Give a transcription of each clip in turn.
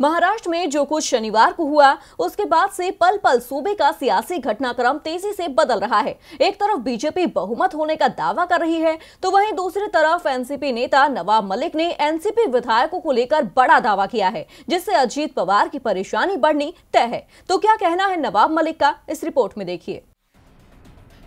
महाराष्ट्र में जो कुछ शनिवार को हुआ उसके बाद से पल पल सूबे का सियासी घटनाक्रम तेजी से बदल रहा है एक तरफ बीजेपी बहुमत होने का दावा कर रही है तो वहीं दूसरी तरफ एनसीपी नेता नवाब मलिक ने एनसीपी विधायकों को लेकर बड़ा दावा किया है जिससे अजीत पवार की परेशानी बढ़नी तय है तो क्या कहना है नवाब मलिक का इस रिपोर्ट में देखिए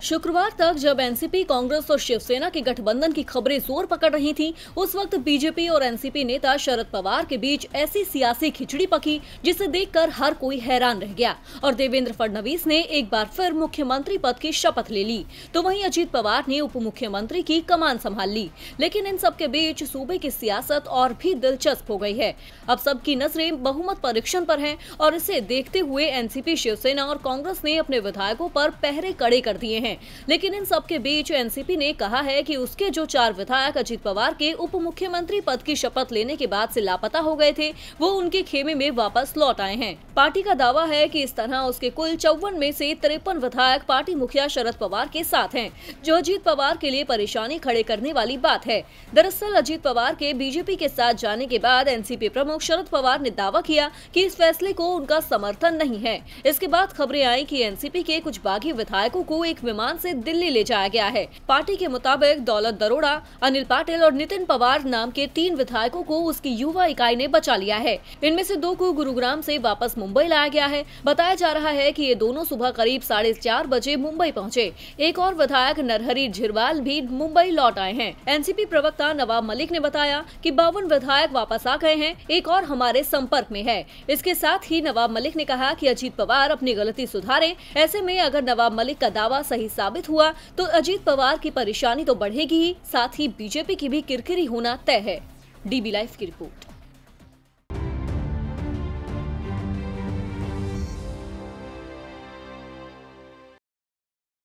शुक्रवार तक जब एनसीपी कांग्रेस और शिवसेना के गठबंधन की खबरें जोर पकड़ रही थीं, उस वक्त बीजेपी और एनसीपी नेता शरद पवार के बीच ऐसी सियासी खिचड़ी पकी जिसे देखकर हर कोई हैरान रह गया और देवेंद्र फडणवीस ने एक बार फिर मुख्यमंत्री पद की शपथ ले ली तो वहीं अजीत पवार ने उप मुख्यमंत्री की कमान संभाल ली लेकिन इन सबके बीच सूबे की सियासत और भी दिलचस्प हो गयी है अब सबकी नजरें बहुमत परीक्षण पर है और इसे देखते हुए एनसीपी शिवसेना और कांग्रेस ने अपने विधायकों आरोप पहरे कड़े कर दिए हैं हैं लेकिन इन सबके बीच एनसीपी ने कहा है कि उसके जो चार विधायक अजीत पवार के उप मुख्यमंत्री पद की शपथ लेने के बाद से लापता हो गए थे वो उनके खेमे में वापस लौट आए हैं पार्टी का दावा है की इस तरह उसके कुल चौवन में से तिरपन विधायक पार्टी मुखिया शरद पवार के साथ हैं जो अजीत पवार के लिए परेशानी खड़े करने वाली बात है दरअसल अजीत पवार के बीजेपी के साथ जाने के बाद एनसीपी प्रमुख शरद पवार ने दावा किया कि इस फैसले को उनका समर्थन नहीं है इसके बाद खबरें आई कि एनसीपी के कुछ बागी विधायकों को एक विमान कमान से दिल्ली ले जाया गया है पार्टी के मुताबिक दौलत दरोड़ा अनिल पाटिल और नितिन पवार नाम के तीन विधायकों को उसकी युवा इकाई ने बचा लिया है इनमें से दो को गुरुग्राम से वापस मुंबई लाया गया है बताया जा रहा है कि ये दोनों सुबह करीब साढ़े चार बजे मुंबई पहुंचे एक और विधायक नरहरी झिरवाल भी मुंबई लौट आए हैं एनसीपी प्रवक्ता नवाब मलिक ने बताया कि बावन विधायक वापस आ गए हैं एक और हमारे संपर्क में है इसके साथ ही नवाब मलिक ने कहा कि अजीत पवार अपनी गलती सुधारे ऐसे में अगर नवाब मलिक का दावा सही नहीं साबित हुआ तो अजीत पवार की परेशानी तो बढ़ेगी ही साथ ही बीजेपी की भी किरकिरी होना तय है डीबी लाइफ की रिपोर्ट